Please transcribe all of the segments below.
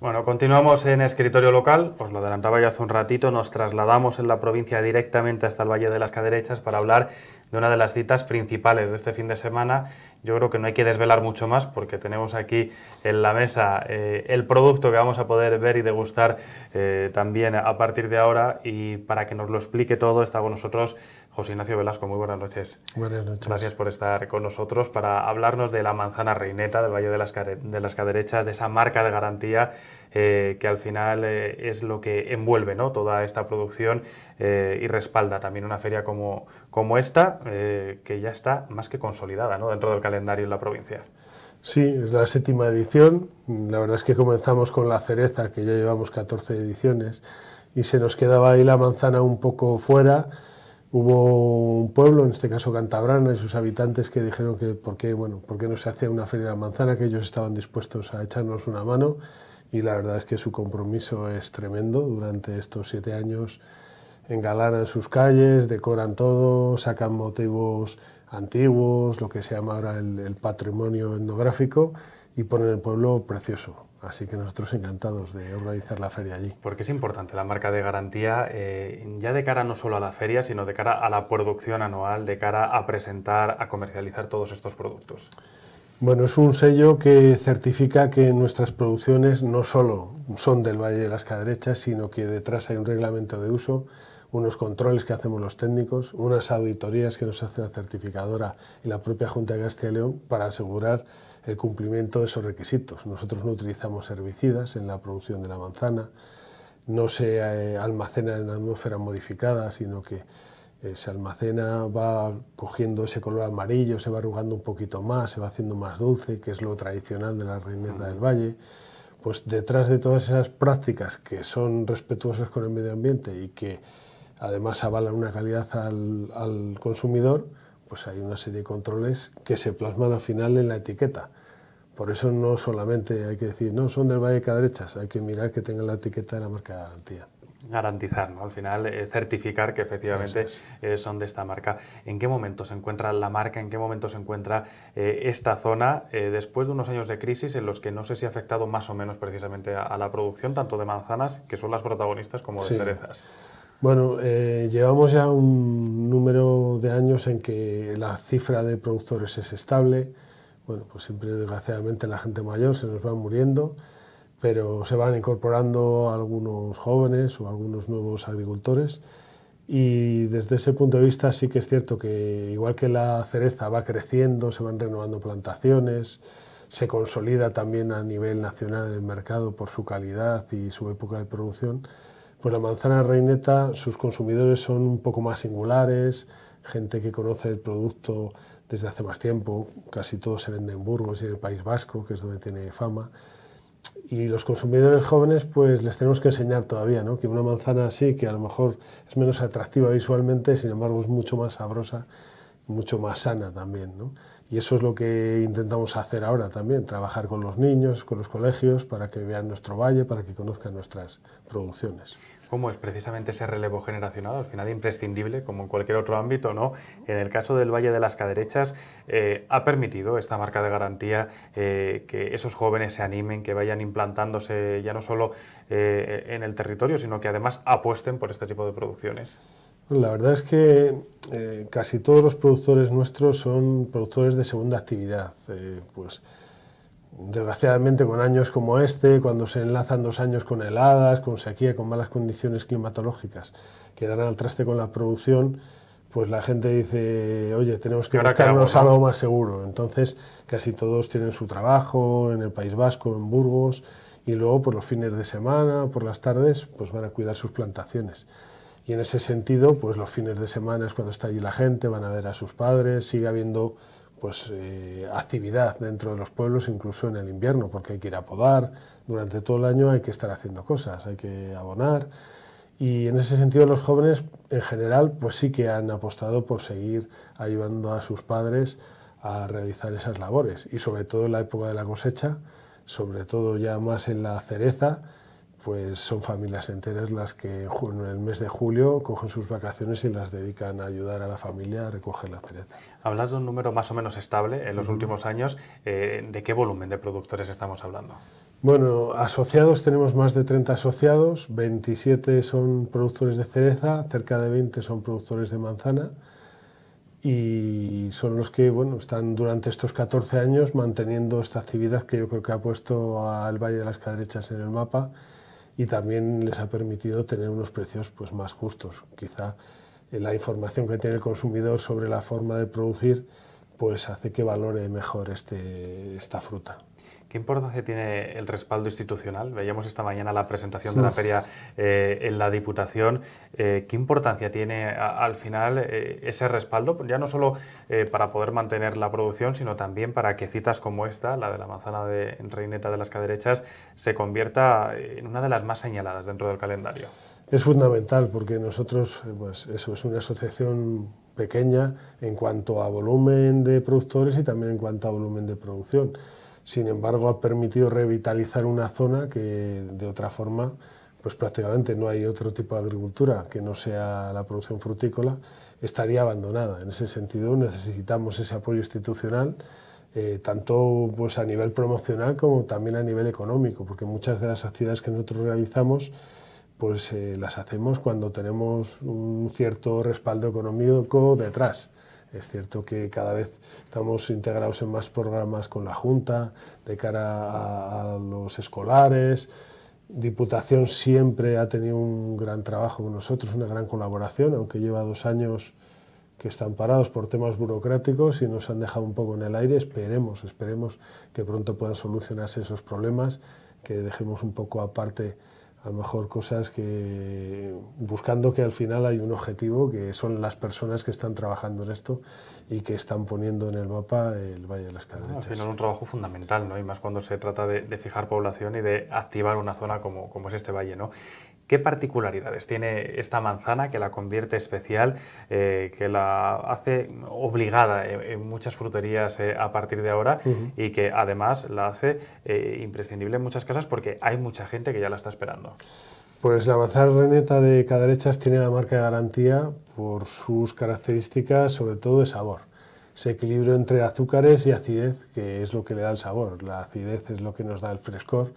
Bueno, continuamos en escritorio local, os lo adelantaba ya hace un ratito, nos trasladamos en la provincia directamente hasta el Valle de las Caderechas para hablar de una de las citas principales de este fin de semana. Yo creo que no hay que desvelar mucho más porque tenemos aquí en la mesa eh, el producto que vamos a poder ver y degustar eh, también a partir de ahora y para que nos lo explique todo está con nosotros Ignacio Velasco, muy buenas noches. Buenas noches. Gracias por estar con nosotros para hablarnos de la manzana reineta del Valle de las, de las Caderechas, de esa marca de garantía eh, que al final eh, es lo que envuelve ¿no? toda esta producción eh, y respalda también una feria como, como esta, que ya está más que consolidada ¿no? dentro del calendario en la provincia. Sí, es la séptima edición. La verdad es que comenzamos con la cereza, que ya llevamos 14 ediciones, y se nos quedaba ahí la manzana un poco fuera Hubo un pueblo, en este caso Cantabrana, y sus habitantes que dijeron que por qué, bueno, no se hacía una feria de manzana, que ellos estaban dispuestos a echarnos una mano y la verdad es que su compromiso es tremendo. Durante estos siete años engalanan sus calles, decoran todo, sacan motivos antiguos, lo que se llama ahora el patrimonio etnográfico y ponen el pueblo precioso. Así que nosotros encantados de organizar la feria allí. Porque es importante la marca de garantía, eh, ya de cara no solo a la feria, sino de cara a la producción anual, de cara a presentar, a comercializar todos estos productos. Bueno, es un sello que certifica que nuestras producciones no solo son del Valle de las Caderechas, sino que detrás hay un reglamento de uso, unos controles que hacemos los técnicos, unas auditorías que nos hace la certificadora y la propia Junta de Castilla y León para asegurar el cumplimiento de esos requisitos. Nosotros no utilizamos herbicidas en la producción de la manzana, no se eh, almacena en atmósfera modificada, sino que eh, se almacena, va cogiendo ese color amarillo, se va arrugando un poquito más, se va haciendo más dulce, que es lo tradicional de la reineta del valle. Pues detrás de todas esas prácticas que son respetuosas con el medio ambiente y que además avalan una calidad al consumidor, pues hay una serie de controles que se plasman al final en la etiqueta. Por eso no solamente hay que decir, no, son del Valle de Caderechas, hay que mirar que tengan la etiqueta de la marca de garantía garantizar, ¿no? al final eh, certificar que efectivamente eh, son de esta marca. ¿En qué momento se encuentra la marca? ¿En qué momento se encuentra eh, esta zona después de unos años de crisis en los que no sé si ha afectado más o menos precisamente a, la producción tanto de manzanas, que son las protagonistas, como de cerezas? Bueno, llevamos ya un número en que la cifra de productores es estable. Bueno, pues siempre desgraciadamente la gente mayor se nos va muriendo, pero se van incorporando algunos jóvenes o algunos nuevos agricultores. Y desde ese punto de vista sí que es cierto que igual que la cereza va creciendo, se van renovando plantaciones, se consolida también a nivel nacional el mercado por su calidad y su época de producción, pues la manzana reineta, sus consumidores son un poco más singulares, gente que conoce el producto desde hace más tiempo, casi todo se vende en Burgos y en el País Vasco, que es donde tiene fama. Y los consumidores jóvenes, pues les tenemos que enseñar todavía, ¿no? Que una manzana así, que a lo mejor es menos atractiva visualmente, sin embargo es mucho más sabrosa, mucho más sana también, Y eso es lo que intentamos hacer ahora también, trabajar con los niños, con los colegios, para que vean nuestro valle, para que conozcan nuestras producciones cómo es precisamente ese relevo generacional, al final imprescindible, como en cualquier otro ámbito, ¿no? En el caso del Valle de las Caderechas, eh, ha permitido esta marca de garantía eh, que esos jóvenes se animen, que vayan implantándose ya no solo eh, en el territorio, sino que además apuesten por este tipo de producciones. La verdad es que casi todos los productores nuestros son productores de segunda actividad. pues desgraciadamente con años como este, cuando se enlazan dos años con heladas, con sequía, con malas condiciones climatológicas que darán al traste con la producción, pues la gente dice, oye, tenemos que algo más seguro. Entonces, casi todos tienen su trabajo en el País Vasco, en Burgos, y luego por los fines de semana, por las tardes, pues van a cuidar sus plantaciones. Y en ese sentido, pues los fines de semana es cuando está allí la gente, van a ver a sus padres, sigue habiendo pues, eh, actividad dentro de los pueblos, incluso en el invierno, porque hay que ir a podar, durante todo el año hay que estar haciendo cosas, hay que abonar. Y en ese sentido los jóvenes en general pues sí que han apostado por seguir ayudando a sus padres a realizar esas labores. Y sobre todo en la época de la cosecha, sobre todo ya más en la cereza, pues son familias enteras las que en el mes de julio cogen sus vacaciones y las dedican a ayudar a la familia a recoger la cereza. Hablas de un número más o menos estable en los últimos años. Eh, ¿De qué volumen de productores estamos hablando? Bueno, asociados tenemos más de 30 asociados, 27 son productores de cereza, cerca de 20 son productores de manzana y son los que bueno, están durante estos 14 años manteniendo esta actividad que yo creo que ha puesto al Valle de las Cadrechas en el mapa y también les ha permitido tener unos precios pues, más justos. Quizá eh, la información que tiene el consumidor sobre la forma de producir pues hace que valore mejor este, esta fruta. ¿Qué importancia tiene el respaldo institucional? Veíamos esta mañana la presentación de la feria eh, en la Diputación. Eh, ¿Qué importancia tiene al final eh, ese respaldo? Ya no solo para poder mantener la producción, sino también para que citas como esta, la de la manzana de Reineta de las Caderechas, se convierta en una de las más señaladas dentro del calendario. Es fundamental porque nosotros, pues eso es una asociación pequeña en cuanto a volumen de productores y también en cuanto a volumen de producción sin embargo ha permitido revitalizar una zona que de otra forma pues prácticamente no hay otro tipo de agricultura que no sea la producción frutícola, estaría abandonada. En ese sentido necesitamos ese apoyo institucional, eh, tanto pues, a nivel promocional como también a nivel económico, porque muchas de las actividades que nosotros realizamos pues eh, las hacemos cuando tenemos un cierto respaldo económico detrás. Es cierto que cada vez estamos integrados en más programas con la Junta, de cara a, los escolares. Diputación siempre ha tenido un gran trabajo con nosotros, una gran colaboración, aunque lleva dos años que están parados por temas burocráticos y nos han dejado un poco en el aire. Esperemos, esperemos que pronto puedan solucionarse esos problemas, que dejemos un poco aparte a lo mejor cosas que buscando que al final hay un objetivo que son las personas que están trabajando en esto y que están poniendo en el mapa el Valle de las Calderechas. un trabajo fundamental, ¿no? Y más cuando se trata de, de fijar población y de activar una zona como, como es este valle, ¿no? ¿Qué particularidades tiene esta manzana que la convierte especial, eh, que la hace obligada en, muchas fruterías eh, a partir de ahora y que además la hace eh, imprescindible en muchas casas porque hay mucha gente que ya la está esperando? Pues la manzana reneta de Caderechas tiene la marca de garantía por sus características, sobre todo de sabor. Ese equilibrio entre azúcares y acidez, que es lo que le da el sabor. La acidez es lo que nos da el frescor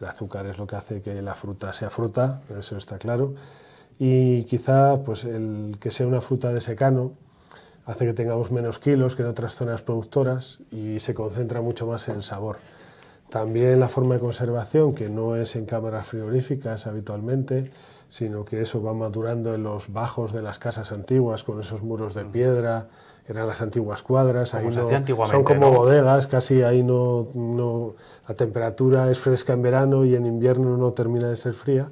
el azúcar es lo que hace que la fruta sea fruta, eso está claro. Y quizá pues, el que sea una fruta de secano hace que tengamos menos kilos que en otras zonas productoras y se concentra mucho más en el sabor. También la forma de conservación, que no es en cámaras frigoríficas habitualmente, sino que eso va madurando en los bajos de las casas antiguas, con esos muros de piedra, eran las antiguas cuadras, ahí son como bodegas, casi ahí no, no, la temperatura es fresca en verano y en invierno no termina de ser fría,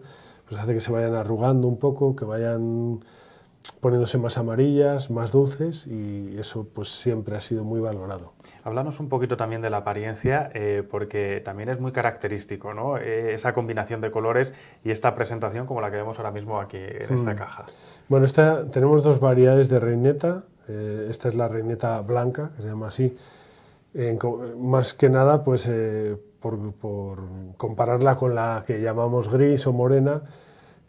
pues hace que se vayan arrugando un poco, que vayan poniéndose más amarillas, más dulces y eso pues siempre ha sido muy valorado. Hablamos un poquito también de la apariencia eh, porque también es muy característico, ¿no? Eh, esa combinación de colores y esta presentación como la que vemos ahora mismo aquí en esta mm. caja. Bueno, esta, tenemos dos variedades de reineta, eh, esta es la reineta blanca, que se llama así. más que nada, pues eh, por, compararla con la que llamamos gris o morena,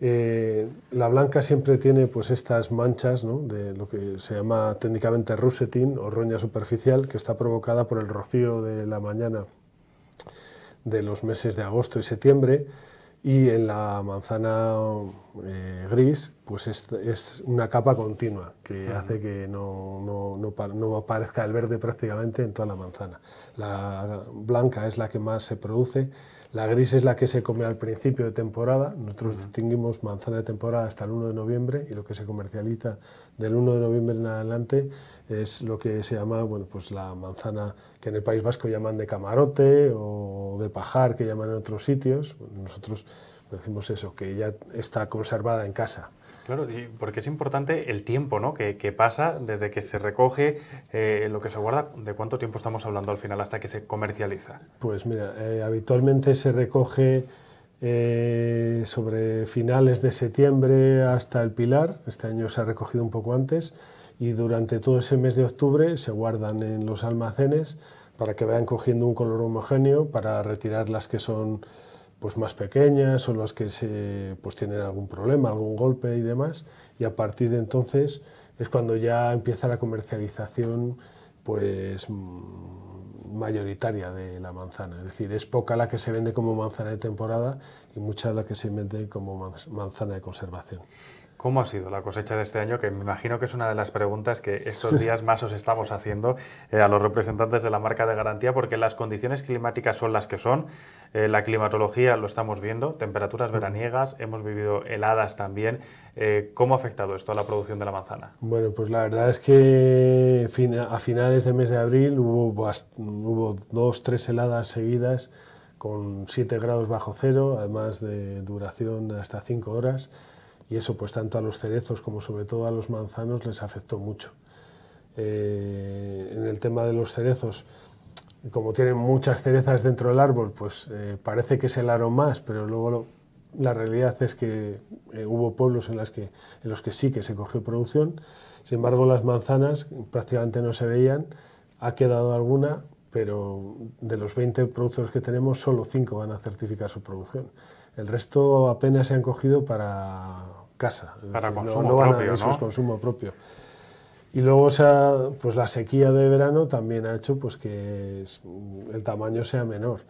eh, la blanca siempre tiene pues estas manchas de lo que se llama técnicamente russetín o roña superficial, que está provocada por el rocío de la mañana de los meses de agosto y septiembre y en la manzana eh, gris pues es, una capa continua que hace que no, no, no, no, aparezca el verde prácticamente en toda la manzana. La blanca es la que más se produce, la gris es la que se come al principio de temporada. Nosotros distinguimos manzana de temporada hasta el 1 de noviembre y lo que se comercializa del 1 de noviembre en adelante es lo que se llama bueno, pues la manzana que en el País Vasco llaman de camarote o de pajar, que llaman en otros sitios. Nosotros decimos eso, que ya está conservada en casa. Claro, porque es importante el tiempo ¿no? que, pasa desde que se recoge eh, lo que se guarda, ¿de cuánto tiempo estamos hablando al final hasta que se comercializa? Pues mira, eh, habitualmente se recoge eh, sobre finales de septiembre hasta el Pilar, este año se ha recogido un poco antes, y durante todo ese mes de octubre se guardan en los almacenes para que vayan cogiendo un color homogéneo, para retirar las que son pues más pequeñas son las que se, pues tienen algún problema, algún golpe y demás. Y a partir de entonces es cuando ya empieza la comercialización pues mayoritaria de la manzana. Es decir, es poca la que se vende como manzana de temporada y mucha la que se vende como manzana de conservación. ¿Cómo ha sido la cosecha de este año? Que me imagino que es una de las preguntas que estos días más os estamos haciendo eh, a los representantes de la marca de garantía, porque las condiciones climáticas son las que son. Eh, la climatología lo estamos viendo, temperaturas veraniegas, hemos vivido heladas también. Eh, ¿Cómo ha afectado esto a la producción de la manzana? Bueno, pues la verdad es que a finales de mes de abril hubo, hubo dos, tres heladas seguidas con 7 grados bajo cero, además de duración de hasta 5 horas y eso pues tanto a los cerezos como sobre todo a los manzanos les afectó mucho. Eh, en el tema de los cerezos, como tienen muchas cerezas dentro del árbol, pues eh, parece que es el aro más, pero luego la realidad es que eh, hubo pueblos en, que, en los que sí que se cogió producción, sin embargo las manzanas prácticamente no se veían, ha quedado alguna, pero de los 20 productores que tenemos, solo 5 van a certificar su producción. El resto apenas se han cogido para casa, para consumo propio, ¿no? Y luego pues la sequía de verano también ha hecho pues, que el tamaño sea menor.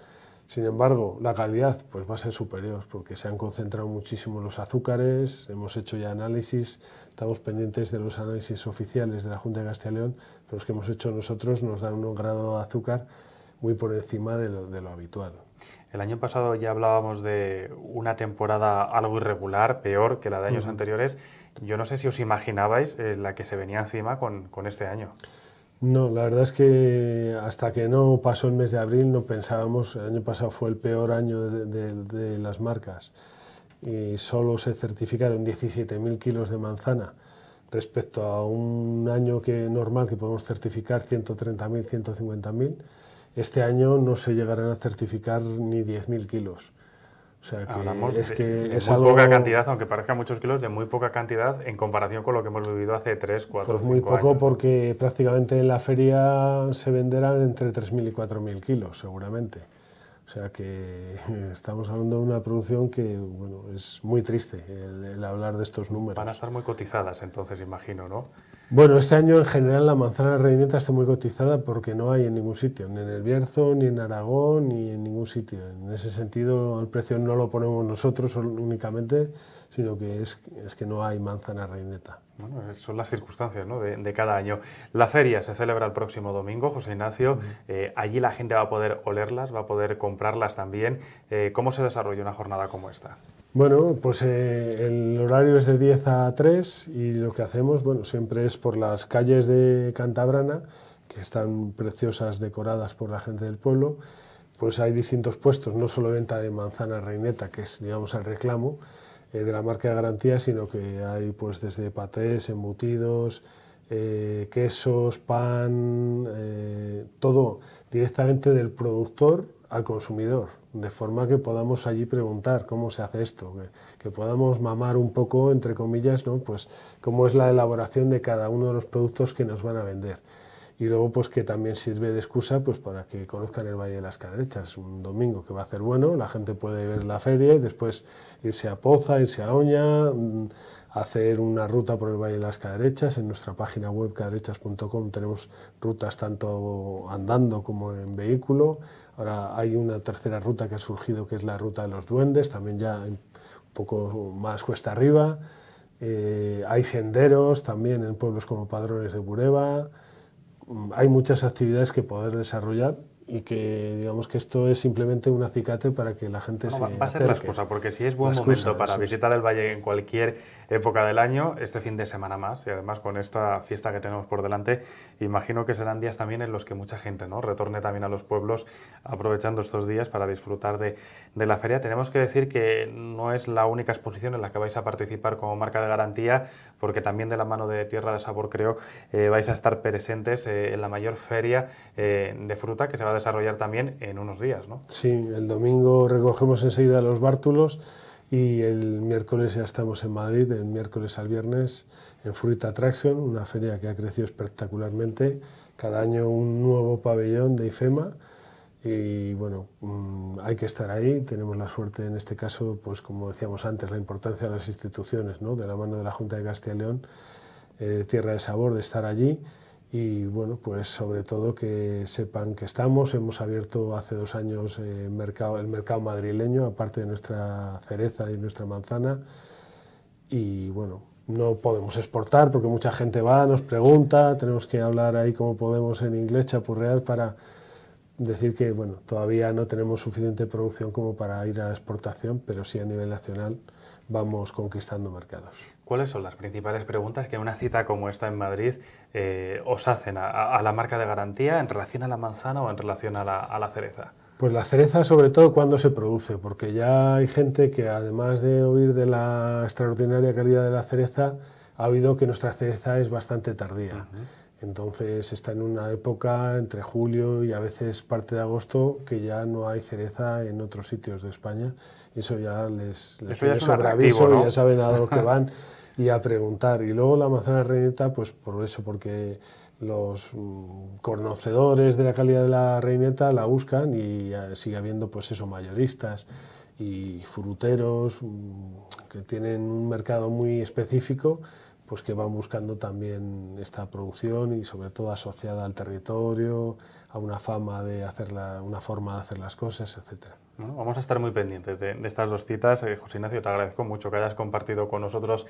Sin embargo, la calidad pues va a ser superior porque se han concentrado muchísimo los azúcares, hemos hecho ya análisis, estamos pendientes de los análisis oficiales de la Junta de Castilla y León, pero los que hemos hecho nosotros nos dan un grado de azúcar muy por encima de lo, habitual. El año pasado ya hablábamos de una temporada algo irregular, peor que la de años anteriores. Yo no sé si os imaginabais eh, la que se venía encima con este año. No, la verdad es que hasta que no pasó el mes de abril no pensábamos, el año pasado fue el peor año de, las marcas y solo se certificaron 17.000 kilos de manzana respecto a un año que normal que podemos certificar 130.000, 150.000. Este año no se llegarán a certificar ni 10.000 kilos. O sea, es que de, es muy poca cantidad, aunque parezca muchos kilos, de muy poca cantidad en comparación con lo que hemos vivido hace 3, 4, pues 5 Muy poco porque prácticamente en la feria se venderán entre 3.000 y 4.000 kilos, seguramente. O sea que estamos hablando de una producción que bueno, es muy triste el, hablar de estos números. Van a estar muy cotizadas entonces, imagino, ¿no? Bueno, este año en general la manzana reineta está muy cotizada porque no hay en ningún sitio, ni en el Bierzo, ni en Aragón, ni en ningún sitio. En ese sentido, el precio no lo ponemos nosotros únicamente, sino que es, que no hay manzana reineta. Bueno, eh, son las circunstancias de, cada año. La feria se celebra el próximo domingo, José Ignacio. Eh, allí la gente va a poder olerlas, va a poder comprarlas también. Eh, ¿Cómo se desarrolla una jornada como esta? Bueno, pues eh, el horario es de 10 a 3 y lo que hacemos, bueno, siempre es por las calles de Cantabrana, que están preciosas, decoradas por la gente del pueblo, pues hay distintos puestos, no solo venta de manzana reineta, que es, digamos, el reclamo eh, de la marca de garantía, sino que hay, pues, desde patés, embutidos, eh, quesos, pan, todo directamente del productor al consumidor, de forma que podamos allí preguntar cómo se hace esto, que, podamos mamar un poco, entre comillas, ¿no? pues cómo es la elaboración de cada uno de los productos que nos van a vender. Y luego pues que también sirve de excusa pues para que conozcan el Valle de las cadrechas un domingo que va a ser bueno, la gente puede ver la feria y después irse a Poza, irse a Oña, mm, hacer una ruta por el Valle de las Caderechas. En nuestra página web caderechas.com tenemos rutas tanto andando como en vehículo. Ahora hay una tercera ruta que ha surgido que es la ruta de los duendes, también ya un poco más cuesta arriba. Eh, hay senderos también en pueblos como Padrones de Bureba. Mm, hay muchas actividades que poder desarrollar y que digamos que esto es simplemente un acicate para que la gente se va, a ser la excusa porque si es buen momento para visitar el valle en cualquier época del año este fin de semana más y además con esta fiesta que tenemos por delante imagino que serán días también en los que mucha gente no retorne también a los pueblos aprovechando estos días para disfrutar de, de la feria tenemos que decir que no es la única exposición en la que vais a participar como marca de garantía porque también de la mano de Tierra de Sabor creo eh, vais a estar presentes eh, en la mayor feria eh, de fruta que se va a desarrollar también en unos días, Sí, el domingo recogemos enseguida los bártulos y el miércoles ya estamos en Madrid, el miércoles al viernes en Fruit Attraction, una feria que ha crecido espectacularmente, cada año un nuevo pabellón de IFEMA y bueno, mm, hay que estar ahí. Tenemos la suerte en este caso, pues como decíamos antes, la importancia de las instituciones, de la mano de la Junta de Castilla y León, eh, Tierra de Sabor, de estar allí y bueno, pues sobre todo que sepan que estamos. Hemos abierto hace dos años eh, el mercado madrileño, aparte de nuestra cereza y nuestra manzana. Y bueno, no podemos exportar porque mucha gente va, nos pregunta, tenemos que hablar ahí como podemos en inglés, chapurrear para decir que bueno, todavía no tenemos suficiente producción como para ir a la exportación, pero sí a nivel nacional vamos conquistando mercados. ¿Cuáles son las principales preguntas que una cita como esta en Madrid eh, os hacen a, la marca de garantía en relación a la manzana o en relación a la, cereza? Pues la cereza sobre todo cuando se produce, porque ya hay gente que además de oír de la extraordinaria calidad de la cereza, ha oído que nuestra cereza es bastante tardía. Entonces está en una época entre julio y a veces parte de agosto que ya no hay cereza en otros sitios de España. eso ya les, les ya sobreaviso, ya saben a dónde van y a preguntar. Y luego la manzana reineta, pues por eso, porque los mm, conocedores de la calidad de la reineta la buscan y eh, sigue habiendo pues eso, mayoristas y fruteros mm, que tienen un mercado muy específico pues que van buscando también esta producción y sobre todo asociada al territorio, a una fama de hacer una forma de hacer las cosas, etcétera vamos a estar muy pendientes de, estas dos citas. Eh, José Ignacio, te agradezco mucho que hayas compartido con nosotros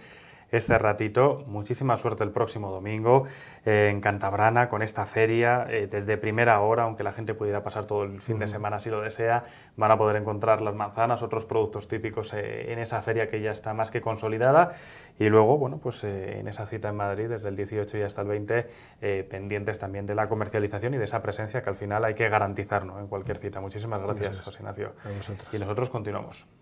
este ratito. Muchísima suerte el próximo domingo eh, en Cantabrana con esta feria. Eh, desde primera hora, aunque la gente pudiera pasar todo el fin de semana si lo desea, van a poder encontrar las manzanas, otros productos típicos en esa feria que ya está más que consolidada. Y luego, bueno, pues en esa cita en Madrid, desde el 18 y hasta el 20, pendientes también de la comercialización y de esa presencia que al final hay que garantizar en cualquier cita. Muchísimas gracias. José Ignacio y nosotros continuamos.